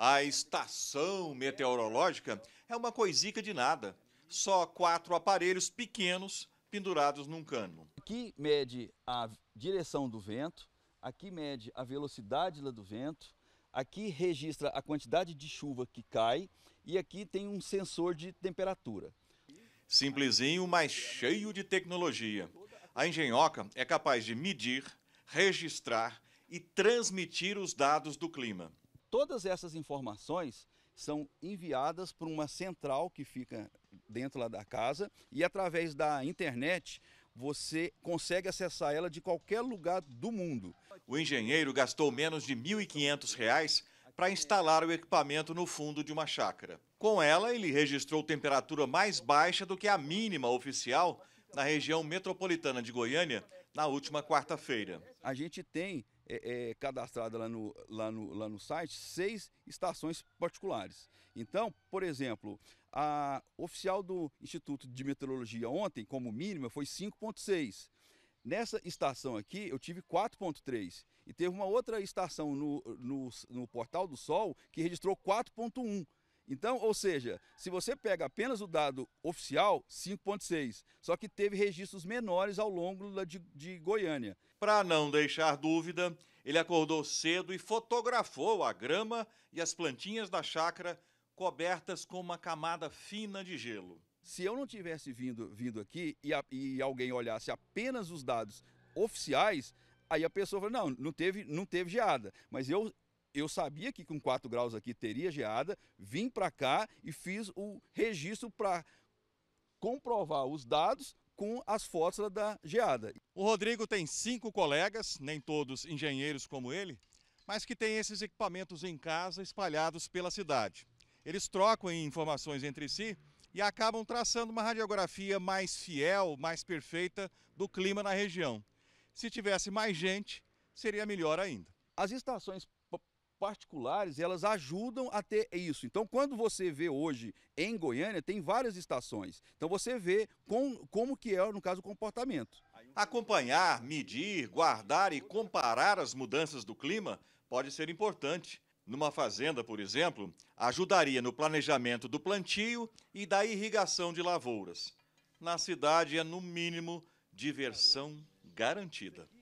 A estação meteorológica é uma coisica de nada. Só quatro aparelhos pequenos pendurados num cano. Aqui mede a direção do vento, aqui mede a velocidade do vento, aqui registra a quantidade de chuva que cai e aqui tem um sensor de temperatura. Simplesinho, mas cheio de tecnologia. A engenhoca é capaz de medir, registrar e transmitir os dados do clima. Todas essas informações são enviadas para uma central que fica dentro lá da casa e através da internet você consegue acessar ela de qualquer lugar do mundo. O engenheiro gastou menos de R$ 1.500 para instalar o equipamento no fundo de uma chácara. Com ela, ele registrou temperatura mais baixa do que a mínima oficial na região metropolitana de Goiânia, na última quarta-feira. A gente tem é, é, cadastrada lá no, lá, no, lá no site seis estações particulares. Então, por exemplo, a oficial do Instituto de Meteorologia ontem, como mínima, foi 5,6. Nessa estação aqui, eu tive 4,3. E teve uma outra estação no, no, no Portal do Sol que registrou 4,1. Então, ou seja, se você pega apenas o dado oficial, 5,6, só que teve registros menores ao longo de, de Goiânia. Para não deixar dúvida, ele acordou cedo e fotografou a grama e as plantinhas da chácara cobertas com uma camada fina de gelo. Se eu não tivesse vindo, vindo aqui e, a, e alguém olhasse apenas os dados oficiais, aí a pessoa fala, não, não teve, não teve geada. Mas eu eu sabia que com 4 graus aqui teria geada, vim para cá e fiz o registro para comprovar os dados com as fotos da geada. O Rodrigo tem cinco colegas, nem todos engenheiros como ele, mas que têm esses equipamentos em casa espalhados pela cidade. Eles trocam informações entre si e acabam traçando uma radiografia mais fiel, mais perfeita do clima na região. Se tivesse mais gente, seria melhor ainda. As estações particulares, elas ajudam a ter isso. Então, quando você vê hoje em Goiânia, tem várias estações. Então, você vê com, como que é, no caso, o comportamento. Acompanhar, medir, guardar e comparar as mudanças do clima pode ser importante. Numa fazenda, por exemplo, ajudaria no planejamento do plantio e da irrigação de lavouras. Na cidade é, no mínimo, diversão garantida.